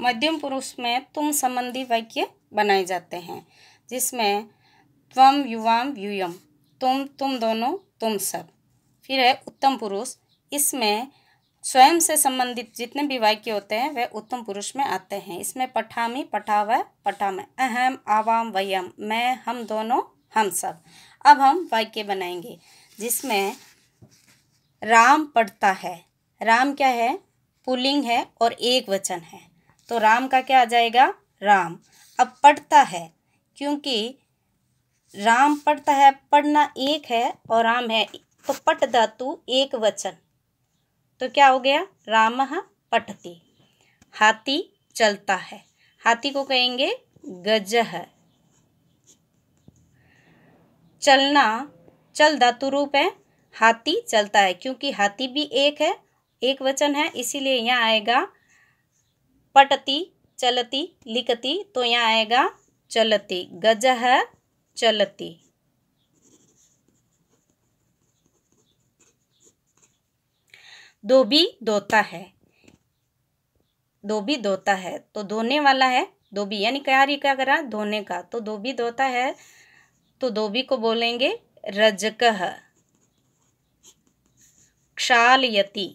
मध्यम पुरुष में तुम संबंधी वाक्य बनाए जाते हैं जिसमें त्वम युवाम यूयम तुम तुम दोनों तुम सब फिर है उत्तम पुरुष इसमें स्वयं से संबंधित जितने भी वाक्य होते हैं वे उत्तम पुरुष में आते हैं इसमें पठामी पठाव पठाम अहम आवाम वयम मैं हम दोनों हम सब अब हम वाक्य बनाएंगे जिसमें राम पढ़ता है राम क्या है पुलिंग है और एक वचन है तो राम का क्या आ जाएगा राम अब पढ़ता है क्योंकि राम पढ़ता है पढ़ना एक है और राम है तो पट धातु एक वचन तो क्या हो गया राम पठती हाथी चलता है हाथी को कहेंगे है चलना चल धातु रूप है हाथी चलता है क्योंकि हाथी भी एक है एक वचन है इसीलिए यहाँ आएगा पटती चलती लिखती तो यहाँ आएगा चलती गज है चलती धोबी धोता है धोबी धोता है तो धोने वाला है धोबी यानी क्यारी क्या करा धोने का तो धोबी धोता है तो धोबी को बोलेंगे रजक क्षालयती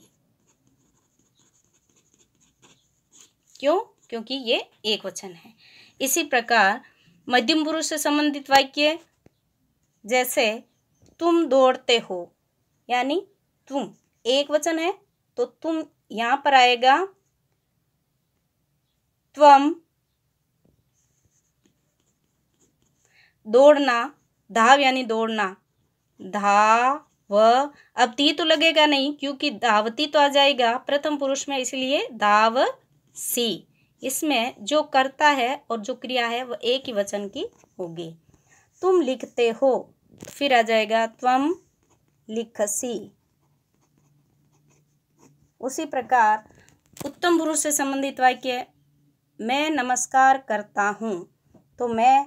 क्यों क्योंकि ये एक वचन है इसी प्रकार मध्यम पुरुष से संबंधित वाक्य जैसे तुम दौड़ते हो यानी तुम एक वचन है तो तुम यहाँ पर आएगा त्वम दौड़ना धाव यानी दौड़ना धा व अब ती तो लगेगा नहीं क्योंकि धावती तो आ जाएगा प्रथम पुरुष में इसलिए धाव सी इसमें जो करता है और जो क्रिया है वह एक ही वचन की होगी तुम लिखते हो फिर आ जाएगा लिख लिखसी उसी प्रकार उत्तम पुरुष से संबंधित वाक्य मैं नमस्कार करता हूँ तो मैं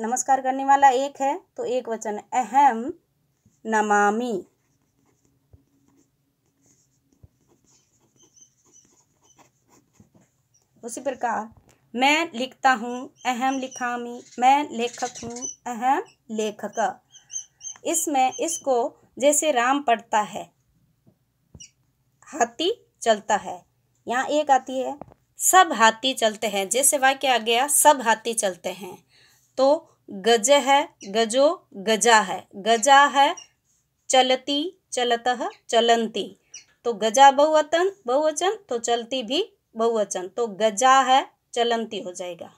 नमस्कार करने वाला एक है तो एक वचन अहम नमामि उसी प्रकार मैं लिखता हूँ अहम लिखामी मैं लेखक हूँ अहम लेखक इसमें इसको जैसे राम पढ़ता है हाथी चलता है यहाँ एक आती है सब हाथी चलते हैं जैसे वाक्य आ गया सब हाथी चलते हैं तो गज है गजो गजा है गजा है चलती चलत चलंती तो गजा बहुवचन बहुवचन तो चलती भी बहुवचन तो गजा है चलंती हो जाएगा